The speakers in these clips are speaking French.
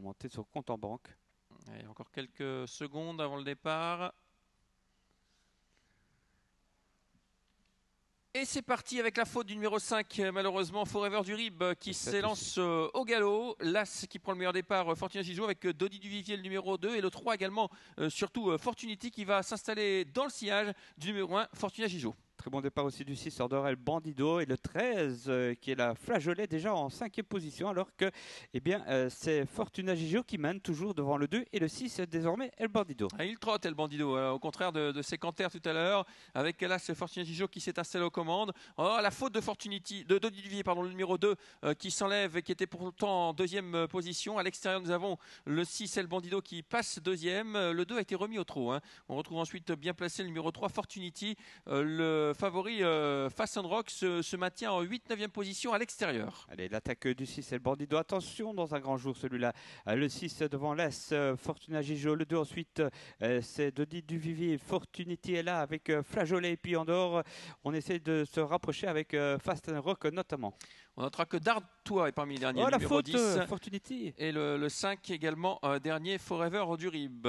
remonter sur compte en banque. Et encore quelques secondes avant le départ. Et c'est parti avec la faute du numéro 5, malheureusement, Forever rib qui s'élance euh, au galop. L'As qui prend le meilleur départ, euh, Fortuna joue avec euh, Dodi Duvivier, le numéro 2, et le 3 également, surtout Fortunity qui va s'installer dans le sillage du numéro 1, Fortuna joue. Très bon départ aussi du 6, El Bandido. Et le 13, euh, qui est la flageolet déjà en cinquième position, alors que eh bien, euh, c'est Fortuna Gigio qui mène toujours devant le 2 et le 6 désormais El Bandido. Ah, il trotte El Bandido, euh, au contraire de, de ses cantaires tout à l'heure, avec là c'est Fortuna Gigio qui s'est installé aux commandes. Oh, la faute de Fortunity, de, Divier, pardon, le numéro 2, qui s'enlève et qui était pourtant en deuxième position. À l'extérieur, nous avons le 6 El Bandido qui passe deuxième. Le 2 a été remis au trou. Hein. On retrouve ensuite bien placé le numéro 3 Fortunity. le favori euh, Fast and Rock se, maintient en 8-9e position à l'extérieur. Allez, l'attaque du 6 c'est le bandido. Attention dans un grand jour celui-là. Euh, le 6 devant l'As, euh, Fortuna Gijo. Le 2 ensuite, c'est Dodi Duvivier. Fortunity est là avec Flageolet et puis en dehors, on essaie de se rapprocher avec Fast and Rock notamment. On notera que Dartois est parmi les derniers. Oh, la faute, Fortunity. Et le, 5 également, dernier, Forever durib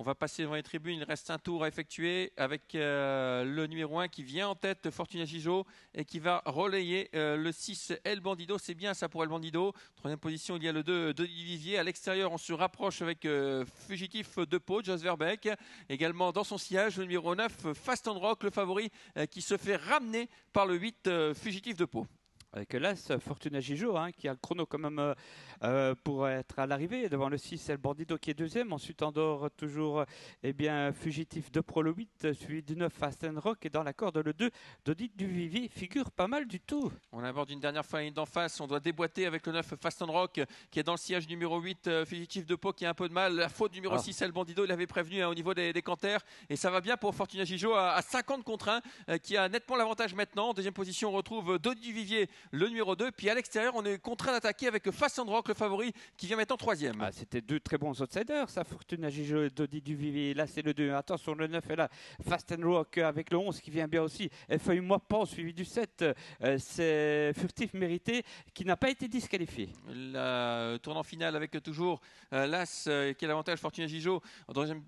on va passer devant les tribunes. Il reste un tour à effectuer avec euh, le numéro 1 qui vient en tête, Fortuna Gijot, et qui va relayer euh, le 6 El Bandido. C'est bien ça pour El Bandido. Troisième position, il y a le 2 de Vivier. À l'extérieur, on se rapproche avec euh, Fugitif de Pau, Jos Verbeck. Également dans son sillage, le numéro 9, Fast and Rock, le favori, qui se fait ramener par le 8 Fugitif de Pau avec l'As, Fortuna Gijo, hein, qui a le chrono quand même euh, euh, pour être à l'arrivée. Devant le 6, El le qui est deuxième. Ensuite, Andorre, toujours euh, eh bien, Fugitif de Prolo 8, suivi du 9, Fasten Rock. Et dans la corde, le 2, Dodit du Vivier, figure pas mal du tout. On aborde une dernière fois d'en face. On doit déboîter avec le 9, Fasten Rock, qui est dans le sillage numéro 8, Fugitif de Pau, qui a un peu de mal. La faute numéro 6, ah. El Bandido, il avait prévenu hein, au niveau des, des canters. Et ça va bien pour Fortuna Gijo à, 50 contre 1, qui a nettement l'avantage maintenant. En deuxième position, on retrouve Dodit du Vivier le numéro 2. Puis à l'extérieur, on est contraint d'attaquer avec Fast and Rock, le favori, qui vient mettre en troisième. Ah, C'était deux très bons outsiders, ça. fortune Gigio et Dodi Duvivier. Là, c'est le 2. Attention, le 9 est là. Fast and Rock avec le 11 qui vient bien aussi. Feuille pas suivi du 7. Euh, c'est Furtif Mérité qui n'a pas été disqualifié. Le euh, tournant final avec toujours euh, l'As, quel avantage fortune l'avantage Fortuna Gigio.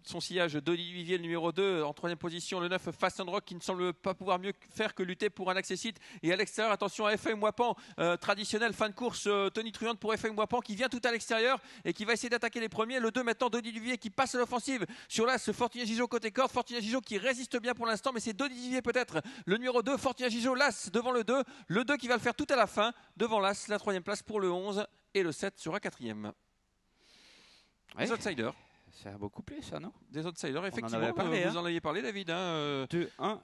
son sillage, Dodi Duvivier, le numéro 2. En troisième position, le 9, Fast and Rock, qui ne semble pas pouvoir mieux faire que lutter pour un accessite. Et à l'extérieur, attention à FM1, Moipan, euh, traditionnel fin de course euh, Tony Truant pour FM Moipan qui vient tout à l'extérieur et qui va essayer d'attaquer les premiers. Le 2 maintenant, Denis Duvier qui passe à l'offensive sur là, ce Fortuna Gijo côté corde. Fortuna Gijo qui résiste bien pour l'instant, mais c'est Denis Duvier peut-être. Le numéro 2, Fortuna Gijo, l'As devant le 2. Le 2 qui va le faire tout à la fin devant l'As. La troisième place pour le 11 et le 7 sera quatrième. Les outsiders. ça a beaucoup plu ça, non Des outsiders, effectivement. Vous hein. en aviez parlé, David. Hein, 2-1 euh.